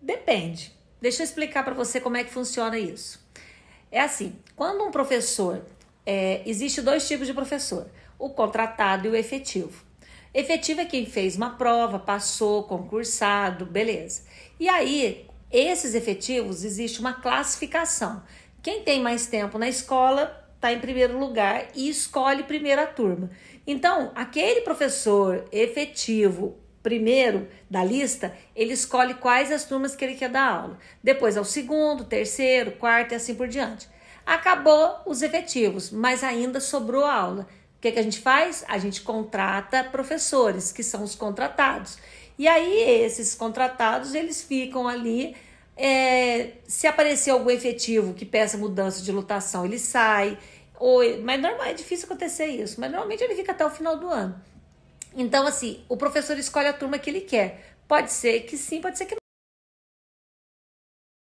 Depende. Deixa eu explicar para você como é que funciona isso. É assim, quando um professor é, existe dois tipos de professor: o contratado e o efetivo. Efetivo é quem fez uma prova, passou, concursado, beleza. E aí, esses efetivos existe uma classificação. Quem tem mais tempo na escola está em primeiro lugar e escolhe primeira turma. Então, aquele professor efetivo primeiro da lista, ele escolhe quais as turmas que ele quer dar aula. Depois é o segundo, terceiro, quarto e assim por diante. Acabou os efetivos, mas ainda sobrou aula. O que, que a gente faz? A gente contrata professores, que são os contratados. E aí, esses contratados, eles ficam ali. É, se aparecer algum efetivo que peça mudança de lotação, ele sai. Ou, mas normal, é difícil acontecer isso. Mas normalmente ele fica até o final do ano. Então, assim, o professor escolhe a turma que ele quer. Pode ser que sim, pode ser que não.